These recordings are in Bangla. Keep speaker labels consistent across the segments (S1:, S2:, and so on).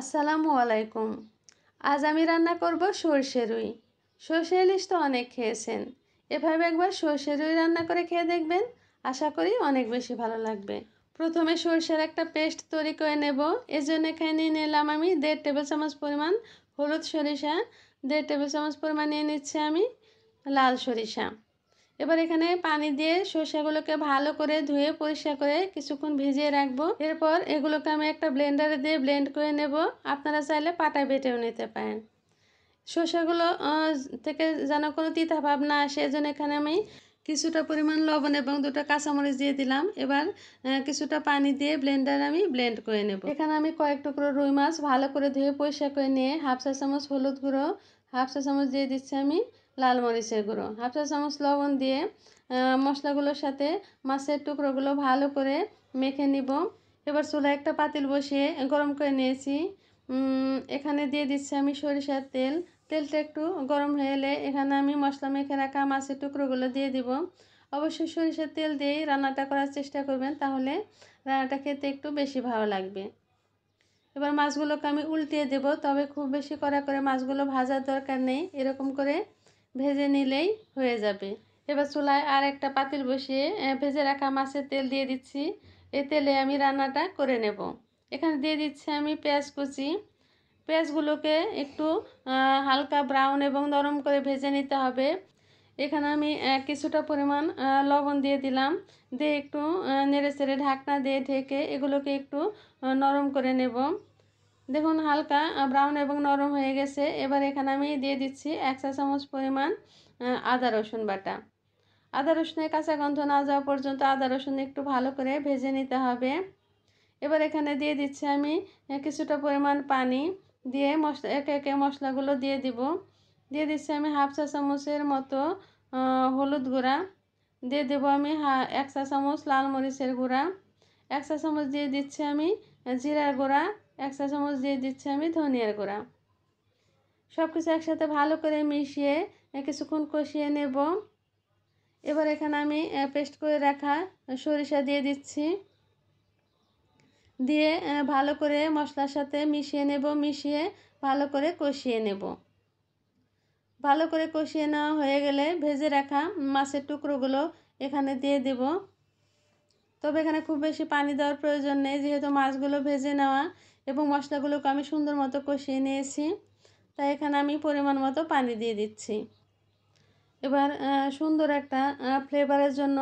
S1: আসসালামু আলাইকুম আজ আমি রান্না করব সর্ষে রুই সর্ষে ইলিশ তো অনেক খেয়েছেন এভাবে একবার সর্ষে রুই রান্না করে খেয়ে দেখবেন আশা করি অনেক বেশি ভালো লাগবে প্রথমে সর্ষের একটা পেস্ট তৈরি করে নেব এজন্য এখানে নিলাম আমি দেড় টেবিল চামচ পরিমাণ হলুদ সরিষা দেড় টেবিল চামচ পরিমাণ নিয়ে নিচ্ছে আমি লাল সরিষা এবার এখানে পানি দিয়ে সর্ষাগুলোকে ভালো করে ধুয়ে পরিষ্কার করে কিছুক্ষণ ভিজিয়ে রাখবো এরপর এগুলোকে আমি একটা ব্লেন্ডারে দিয়ে ব্লেন্ড করে নেব আপনারা চাইলে পাটা বেটেও নিতে পারেন সর্ষাগুলো থেকে যেন কোনো তিতা ভাব না আসে এজন্য এখানে আমি কিছুটা পরিমাণ লবণ এবং দুটো কাঁচামরিচ দিয়ে দিলাম এবার কিছুটা পানি দিয়ে ব্লেন্ডার আমি ব্লেন্ড করে নেব এখানে আমি কয়েক টুকরো রুই মাছ ভালো করে ধুয়ে পরিষ্কার করে নিয়ে হাফ চা চামচ হলুদ গুঁড়ো হাফ চা চামচ দিয়ে দিচ্ছি আমি লাল মরিচের গুঁড়ো হাফ চা চামচ লবণ দিয়ে মশলাগুলোর সাথে মাছের টুকরোগুলো ভালো করে মেখে নিব এবার চুলা একটা পাতিল বসিয়ে গরম করে নিয়েছি এখানে দিয়ে দিচ্ছি আমি সরিষার তেল তেলটা একটু গরম হয়ে এলে এখানে আমি মশলা মেখে রাখা মাছের টুকরোগুলো দিয়ে দিব অবশ্যই সরিষার তেল দিয়েই রান্নাটা করার চেষ্টা করবেন তাহলে রান্নাটা খেতে একটু বেশি ভালো লাগবে এবার মাছগুলোকে আমি উল্টিয়ে দেব তবে খুব বেশি কড়া করে মাছগুলো ভাজার দরকার নেই এরকম করে ভেজে নিলেই হয়ে যাবে এবার চুলায় আর একটা পাতিল বসিয়ে ভেজে রাখা মাছের তেল দিয়ে দিচ্ছি এ তেলে আমি রান্নাটা করে নেব এখানে দিয়ে দিচ্ছি আমি পেঁয়াজ কুচি পেঁয়াজগুলোকে একটু হালকা ব্রাউন এবং নরম করে ভেজে নিতে হবে এখানে আমি কিছুটা পরিমাণ লবণ দিয়ে দিলাম দিয়ে একটু নেড়ে চেড়ে ঢাকনা দিয়ে ঢেকে এগুলোকে একটু নরম করে নেব দেখুন হালকা ব্রাউন এবং নরম হয়ে গেছে এবার এখানে আমি দিয়ে দিচ্ছি এক চা চামচ পরিমাণ আদা রসুন বাটা আদা রসুনের কাঁচা গন্ধ না যাওয়া পর্যন্ত আদা রসুন একটু ভালো করে ভেজে নিতে হবে এবার এখানে দিয়ে দিচ্ছি আমি কিছুটা পরিমাণ পানি দিয়ে মশলা একে একে মশলাগুলো দিয়ে দিব দিয়ে দিচ্ছি আমি হাফ চা চামচের মতো হলুদ গুঁড়া দিয়ে দেবো আমি এক চা চামচ লাল মরিচের গুঁড়া এক চা চামচ দিয়ে দিচ্ছি আমি জিরার গুঁড়া এক চা চামচ দিয়ে দিচ্ছি আমি ধনিয়ার গুঁড়া সব কিছু একসাথে ভালো করে মিশিয়ে কিছুক্ষণ কষিয়ে নেব এবার এখানে আমি পেস্ট করে রাখা সরিষা দিয়ে দিচ্ছি দিয়ে ভালো করে মশলার সাথে মিশিয়ে নেব মিশিয়ে ভালো করে কষিয়ে নেব ভালো করে কষিয়ে নেওয়া হয়ে গেলে ভেজে রাখা মাছের টুকরোগুলো এখানে দিয়ে দেব তবে এখানে খুব বেশি পানি দেওয়ার প্রয়োজন নেই যেহেতু মাছগুলো ভেজে নেওয়া এবং মশলাগুলোকে আমি সুন্দর মতো কষিয়ে নিয়েছি তাই এখানে আমি পরিমাণ মতো পানি দিয়ে দিচ্ছি এবার সুন্দর একটা ফ্লেভারের জন্য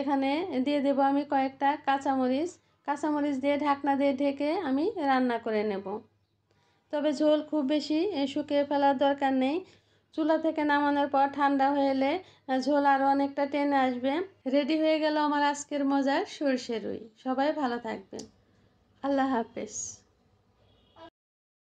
S1: এখানে দিয়ে দেব আমি কয়েকটা কাঁচামরিচ কাঁচামরিচ দিয়ে ঢাকনা দিয়ে ঢেকে আমি রান্না করে নেব তবে ঝোল খুব বেশি শুকিয়ে ফেলার দরকার নেই চুলা থেকে নামানোর পর ঠান্ডা হয়ে এলে ঝোল আরও অনেকটা টেনে আসবে রেডি হয়ে গেল আমার আজকের মজার সরষে রুই সবাই ভালো থাকবেন আল্লাহ হাফেজ